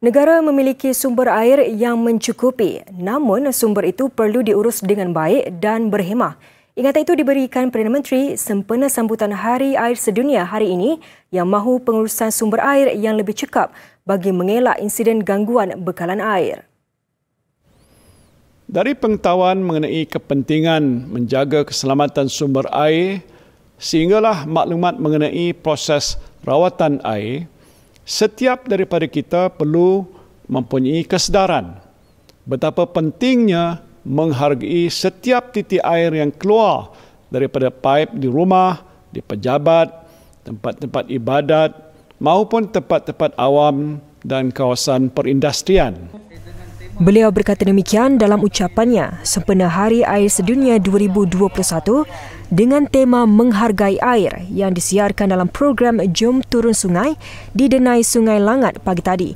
Negara memiliki sumber air yang mencukupi, namun sumber itu perlu diurus dengan baik dan berhemah. Ingatan itu diberikan Perdana Menteri sempena sambutan Hari Air Sedunia hari ini yang mahu pengurusan sumber air yang lebih cekap bagi mengelak insiden gangguan bekalan air. Dari pengetahuan mengenai kepentingan menjaga keselamatan sumber air sehinggalah maklumat mengenai proses rawatan air, setiap daripada kita perlu mempunyai kesedaran betapa pentingnya menghargai setiap titik air yang keluar daripada pipe di rumah, di pejabat, tempat-tempat ibadat maupun tempat-tempat awam dan kawasan perindustrian. Beliau berkata demikian dalam ucapannya sempena Hari Air Sedunia 2021 dengan tema Menghargai Air yang disiarkan dalam program Jom Turun Sungai di Denai Sungai Langat pagi tadi.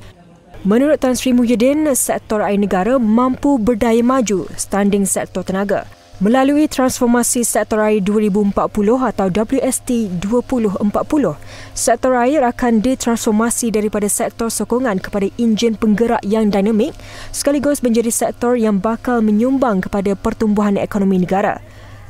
Menurut Tan Sri Muhyiddin, sektor air negara mampu berdaya maju standing sektor tenaga. Melalui transformasi sektor air 2040 atau WST 2040, sektor air akan ditransformasi daripada sektor sokongan kepada enjin penggerak yang dinamik sekaligus menjadi sektor yang bakal menyumbang kepada pertumbuhan ekonomi negara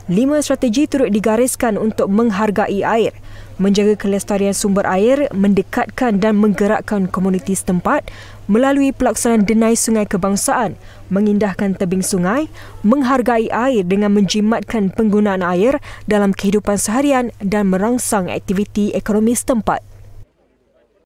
lima strategi turut digariskan untuk menghargai air, menjaga kelestarian sumber air, mendekatkan dan menggerakkan komuniti setempat melalui pelaksanaan denai sungai kebangsaan, mengindahkan tebing sungai, menghargai air dengan menjimatkan penggunaan air dalam kehidupan seharian dan merangsang aktiviti ekonomi setempat.